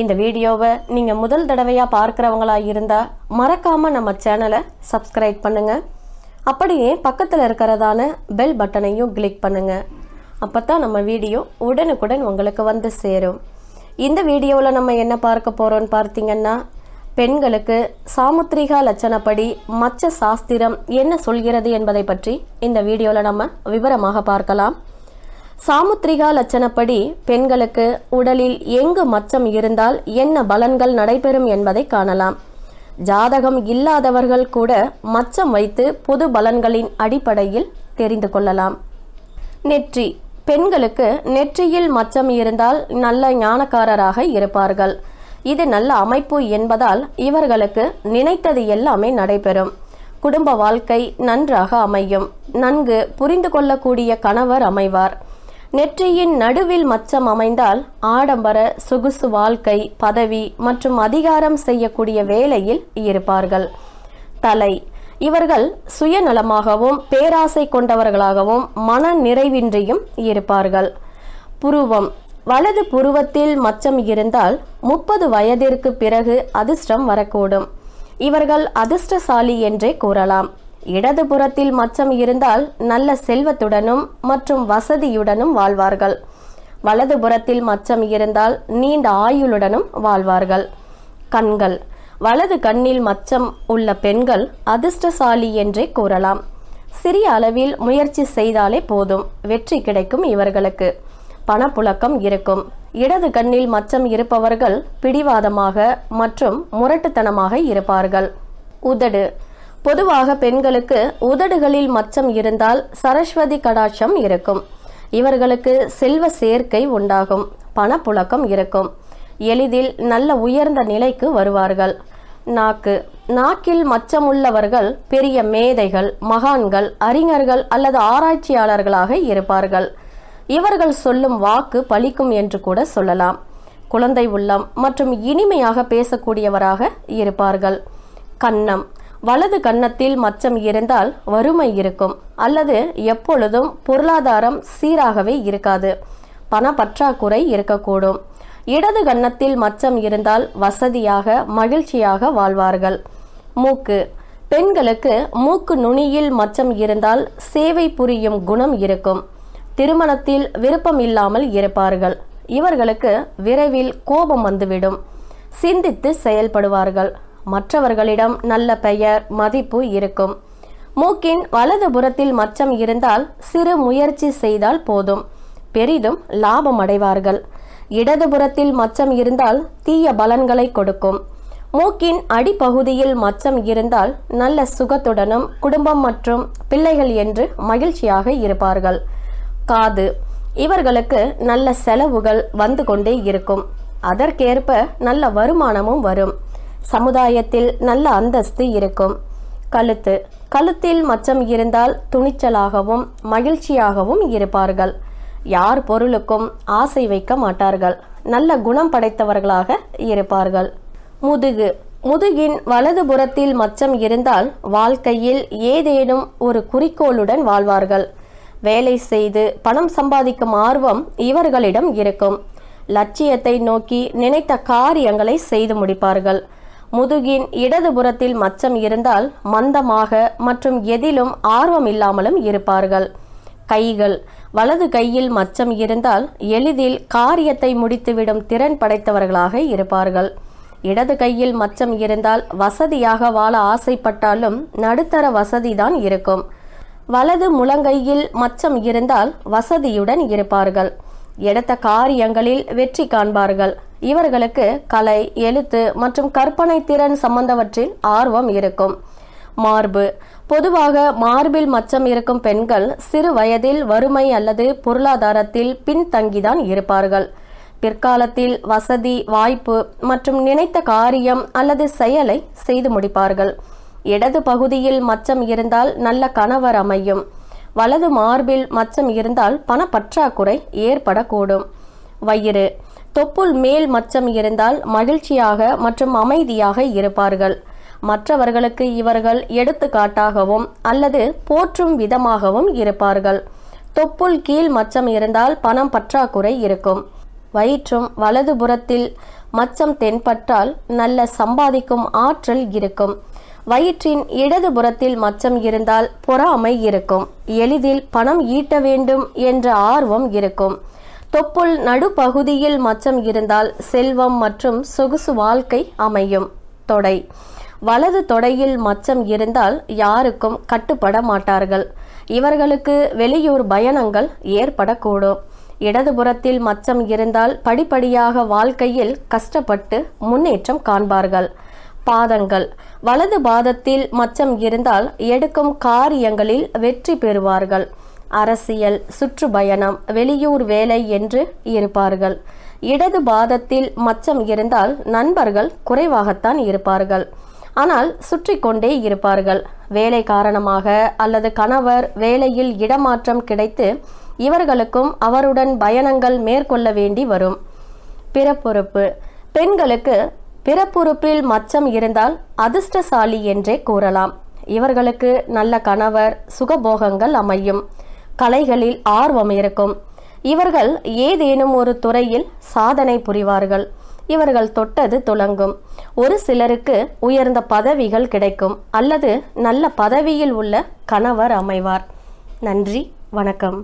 இந்த வீடியோவை நீங்கள் முதல் தடவையாக பார்க்குறவங்களா இருந்தால் மறக்காமல் நம்ம சேனலை சப்ஸ்கிரைப் பண்ணுங்கள் அப்படியே பக்கத்தில் இருக்கிறதான பெல் பட்டனையும் கிளிக் பண்ணுங்கள் அப்போ தான் நம்ம வீடியோ உடனுக்குடன் உங்களுக்கு வந்து சேரும் இந்த வீடியோவில் நம்ம என்ன பார்க்க போகிறோன்னு பார்த்தீங்கன்னா பெண்களுக்கு சாமுத்திரிகா லட்சணப்படி மச்ச சாஸ்திரம் என்ன சொல்கிறது என்பதை பற்றி இந்த வீடியோவில் நம்ம விவரமாக பார்க்கலாம் சாமுத்திரிகா லட்சணப்படி பெண்களுக்கு உடலில் எங்கு மச்சம் இருந்தால் என்ன பலன்கள் நடைபெறும் என்பதை காணலாம் ஜாதகம் இல்லாதவர்கள் கூட மச்சம் வைத்து பொது பலன்களின் அடிப்படையில் தெரிந்து கொள்ளலாம் நெற்றி பெண்களுக்கு நெற்றியில் மச்சம் இருந்தால் நல்ல ஞானக்காரராக இருப்பார்கள் இது நல்ல அமைப்பு என்பதால் இவர்களுக்கு நினைத்தது எல்லாமே நடைபெறும் குடும்ப வாழ்க்கை நன்றாக அமையும் நன்கு புரிந்து கொள்ளக்கூடிய கணவர் அமைவார் நெற்றியின் நடுவில் மச்சம் அமைந்தால் ஆடம்பர சொகுசு வாழ்க்கை பதவி மற்றும் அதிகாரம் செய்யக்கூடிய வேலையில் இருப்பார்கள் தலை இவர்கள் சுயநலமாகவும் பேராசை கொண்டவர்களாகவும் மன நிறைவின்றியும் இருப்பார்கள் புருவம் வலது புருவத்தில் மச்சம் இருந்தால் முப்பது வயதிற்கு பிறகு அதிர்ஷ்டம் வரக்கூடும் இவர்கள் அதிர்ஷ்டசாலி என்றே கூறலாம் இடது புறத்தில் மச்சம் இருந்தால் நல்ல செல்வத்துடனும் மற்றும் வசதியுடனும் வாழ்வார்கள் வலது புறத்தில் மச்சம் இருந்தால் நீண்ட ஆயுளுடனும் வாழ்வார்கள் கண்கள் வலது கண்ணில் மச்சம் உள்ள பெண்கள் அதிர்ஷ்டசாலி என்றே கூறலாம் சிறிய அளவில் முயற்சி செய்தாலே போதும் வெற்றி கிடைக்கும் இவர்களுக்கு பணப்புழக்கம் இருக்கும் இடது கண்ணில் மச்சம் இருப்பவர்கள் பிடிவாதமாக மற்றும் முரட்டுத்தனமாக இருப்பார்கள் உதடு பொதுவாக பெண்களுக்கு உதடுகளில் மச்சம் இருந்தால் சரஸ்வதி கடாட்சம் இருக்கும் இவர்களுக்கு செல்வ சேர்க்கை உண்டாகும் பணப்புழக்கம் இருக்கும் எளிதில் நல்ல உயர்ந்த நிலைக்கு வருவார்கள் நாக்கு நாக்கில் மச்சமுள்ளவர்கள் பெரிய மேதைகள் மகான்கள் அறிஞர்கள் அல்லது ஆராய்ச்சியாளர்களாக இருப்பார்கள் இவர்கள் சொல்லும் வாக்கு பலிக்கும் என்று கூட சொல்லலாம் குழந்தை உள்ளம் மற்றும் இனிமையாக பேசக்கூடியவராக இருப்பார்கள் கன்னம் வலது கன்னத்தில் மச்சம் இருந்தால் வறுமை இருக்கும் அல்லது எப்பொழுதும் பொருளாதாரம் சீராகவே இருக்காது பண பற்றாக்குறை இருக்கக்கூடும் இடது கன்னத்தில் மச்சம் இருந்தால் வசதியாக மகிழ்ச்சியாக வாழ்வார்கள் மூக்கு பெண்களுக்கு மூக்கு நுனியில் மச்சம் இருந்தால் சேவை புரியும் குணம் இருக்கும் திருமணத்தில் விருப்பம் இல்லாமல் இருப்பார்கள் இவர்களுக்கு விரைவில் கோபம் வந்துவிடும் சிந்தித்து செயல்படுவார்கள் மற்றவர்களிடம் நல்ல பெயர் மதிப்பு இருக்கும் மூக்கின் வலது புறத்தில் மச்சம் இருந்தால் சிறு முயற்சி செய்தால் போதும் பெரிதும் லாபம் அடைவார்கள் இடதுபுறத்தில் மச்சம் இருந்தால் தீய பலன்களை கொடுக்கும் மூக்கின் அடிப்பகுதியில் மச்சம் இருந்தால் நல்ல சுகத்துடனும் குடும்பம் மற்றும் பிள்ளைகள் என்று மகிழ்ச்சியாக இருப்பார்கள் காது இவர்களுக்கு நல்ல செலவுகள் வந்து கொண்டே இருக்கும் அதற்கேற்ப நல்ல வருமானமும் வரும் சமுதாயத்தில் நல்ல அந்தஸ்து இருக்கும் கழுத்து கழுத்தில் மச்சம் இருந்தால் துணிச்சலாகவும் மகிழ்ச்சியாகவும் இருப்பார்கள் யார் பொருளுக்கும் ஆசை வைக்க மாட்டார்கள் நல்ல குணம் படைத்தவர்களாக இருப்பார்கள் முதுகு முதுகின் வலது புறத்தில் மச்சம் இருந்தால் வாழ்க்கையில் ஏதேனும் ஒரு குறிக்கோளுடன் வாழ்வார்கள் வேலை செய்து பணம் சம்பாதிக்கும் ஆர்வம் இவர்களிடம் இருக்கும் லட்சியத்தை நோக்கி நினைத்த காரியங்களை செய்து முடிப்பார்கள் முதுகின் இடதுபுறத்தில் மச்சம் இருந்தால் மந்தமாக மற்றும் எதிலும் ஆர்வம் இல்லாமலும் இருப்பார்கள் கைகள் வலது கையில் மச்சம் இருந்தால் எளிதில் காரியத்தை முடித்துவிடும் திறன் படைத்தவர்களாக இருப்பார்கள் இடது கையில் மச்சம் இருந்தால் வசதியாக வாழ ஆசைப்பட்டாலும் நடுத்தர வசதிதான் இருக்கும் வலது முழங்கையில் மச்சம் இருந்தால் வசதியுடன் இருப்பார்கள் எடுத்த காரியங்களில் வெற்றி காண்பார்கள் இவர்களுக்கு கலை எழுத்து மற்றும் கற்பனை திறன் சம்பந்தவற்றில் ஆர்வம் இருக்கும் மார்பு பொதுவாக மார்பில் மச்சம் இருக்கும் பெண்கள் சிறு வயதில் வறுமை அல்லது பொருளாதாரத்தில் பின்தங்கிதான் இருப்பார்கள் பிற்காலத்தில் வசதி வாய்ப்பு மற்றும் நினைத்த காரியம் அல்லது செயலை செய்து முடிப்பார்கள் இடது பகுதியில் மச்சம் இருந்தால் நல்ல கணவர் அமையும் வலது மார்பில் மச்சம் இருந்தால் பணப்பற்றாக்குறை ஏற்படக்கூடும் வயிறு தொப்புள் மேல் மச்சம் இருந்தால் மகிழ்ச்சியாக மற்றும் அமைதியாக இருப்பார்கள் மற்றவர்களுக்கு இவர்கள் எடுத்துக்காட்டாகவும் அல்லது போற்றும் விதமாகவும் இருப்பார்கள் தொப்புள் கீழ் மச்சம் இருந்தால் பணம் பற்றாக்குறை இருக்கும் வயிற்றும் வலதுபுறத்தில் மச்சம் தென்பட்டால் நல்ல சம்பாதிக்கும் ஆற்றல் இருக்கும் வயிற்றின் இடதுபுறத்தில் மச்சம் இருந்தால் பொறாமை இருக்கும் எளிதில் பணம் ஈட்ட வேண்டும் என்ற ஆர்வம் இருக்கும் தொப்புள் நடுப்பகுதியில் மச்சம் இருந்தால் செல்வம் மற்றும் சொகுசு வாழ்க்கை அமையும் தொடை வலது தொடையில் மச்சம் இருந்தால் யாருக்கும் கட்டுப்பட மாட்டார்கள் இவர்களுக்கு வெளியூர் பயணங்கள் ஏற்படக்கூடும் இடதுபுறத்தில் மச்சம் இருந்தால் படிப்படியாக வாழ்க்கையில் கஷ்டப்பட்டு முன்னேற்றம் காண்பார்கள் பாதங்கள் வலது பாதத்தில் மச்சம் இருந்தால் எடுக்கும் காரியங்களில் வெற்றி பெறுவார்கள் அரசியல் சுற்றுப்பயணம் வெளியூர் வேலை என்று இருப்பார்கள் இடது பாதத்தில் மச்சம் இருந்தால் நண்பர்கள் குறைவாகத்தான் இருப்பார்கள் ஆனால் சுற்றி கொண்டே இருப்பார்கள் வேலை காரணமாக அல்லது கணவர் வேலையில் இடமாற்றம் கிடைத்து இவர்களுக்கும் அவருடன் பயணங்கள் மேற்கொள்ள வேண்டி வரும் பிறப்புறுப்பு பெண்களுக்கு பிறப்புறுப்பில் மச்சம் இருந்தால் அதிர்ஷ்டசாலி என்றே கூறலாம் இவர்களுக்கு நல்ல கணவர் சுகபோகங்கள் அமையும் கலைகளில் ஆர்வம் இருக்கும் இவர்கள் ஏதேனும் ஒரு துறையில் சாதனை புரிவார்கள் இவர்கள் தொட்டது துளங்கும் ஒரு சிலருக்கு உயர்ந்த பதவிகள் கிடைக்கும் அல்லது நல்ல பதவியில் உள்ள கணவர் அமைவார் நன்றி வணக்கம்